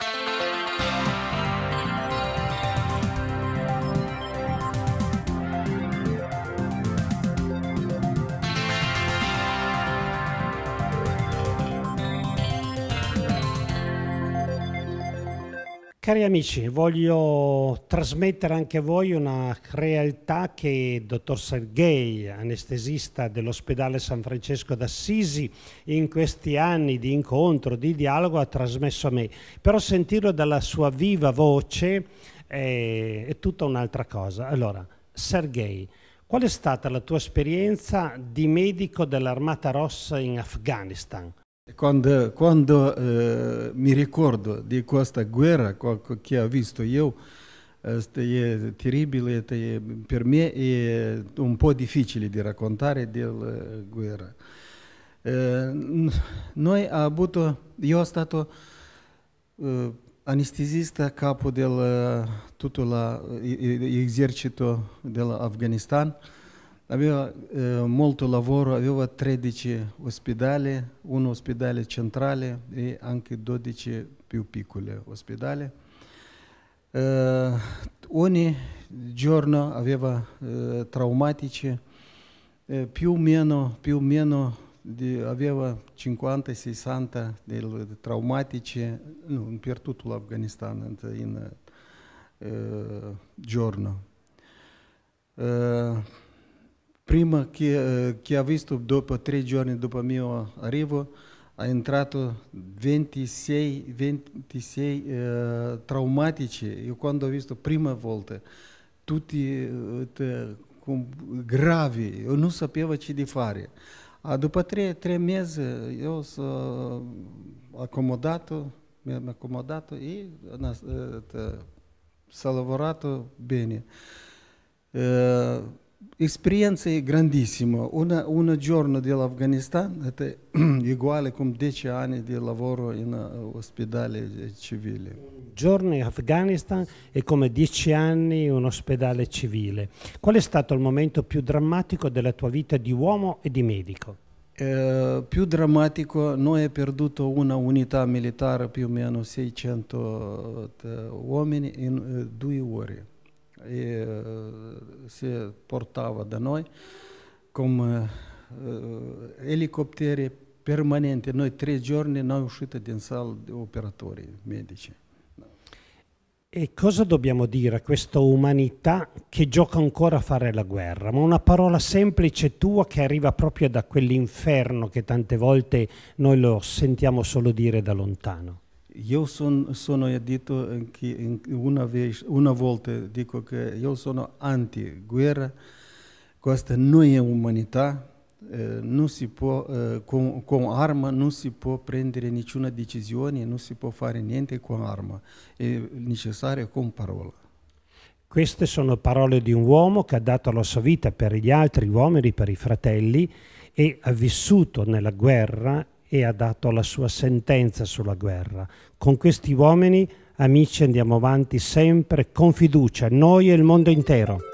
you Cari amici, voglio trasmettere anche a voi una realtà che il dottor Sergei, anestesista dell'ospedale San Francesco d'Assisi, in questi anni di incontro, di dialogo, ha trasmesso a me. Però sentirlo dalla sua viva voce è, eh, è tutta un'altra cosa. Allora, Sergei, qual è stata la tua esperienza di medico dell'Armata Rossa in Afghanistan? Quando, quando eh, mi ricordo di questa guerra che ho visto io, è terribile, è, per me è un po' difficile di raccontare della eh, guerra. Eh, noi avuto, io sono stato eh, anestesista capo del eh, tutto l'esercito dell'Afghanistan aveva eh, molto lavoro, aveva 13 ospedali, un ospedale centrale e anche 12 più piccoli ospedali. Eh, ogni giorno aveva eh, traumatici, eh, più o meno, più o meno di, aveva 50-60 traumatici no, per tutto l'Afghanistan eh, in eh, giorno prima che, eh, che ha visto dopo tre giorni dopo il mio arrivo, ha entrato 26, 26 eh, traumatici. Io quando ho visto la prima volta, tutti eh, gravi, io non sapevo che di fare. Ah, dopo tre, tre, mesi io sono accomodato, mi hanno accomodato e eh, sono lavorato bene. Eh, Esperienza è grandissima. un giorno dell'Afghanistan è uguale a dieci anni di lavoro in eh, ospedale civile. Un giorno in Afghanistan è come dieci anni in un ospedale civile. Qual è stato il momento più drammatico della tua vita di uomo e di medico? Eh, più drammatico, noi abbiamo perduto una unità militare più o meno 600 eh, uomini in eh, due ore. E, si portava da noi, con cum eh, elicoptere permanente. Noi tre giorni non uscite din sală di operatori medici. E cosa dobbiamo dire a questa umanità che gioca ancora a fare la guerra? Ma una parola semplice tua che arriva proprio da quell'inferno che tante volte noi lo sentiamo solo dire da lontano. Io son, sono adito che una, vez, una volta dico che io sono anti-guerra, questa non è umanità, eh, non si può, eh, con, con, arma non si può prendere nessuna decisione, non si può fare niente con arma, è necessario con parola. Queste sono parole di un uomo che ha dato la sua vita per gli altri uomini, per i fratelli, e ha vissuto nella guerra e ha dato la sua sentenza sulla guerra. Con questi uomini, amici, andiamo avanti sempre con fiducia, noi e il mondo intero.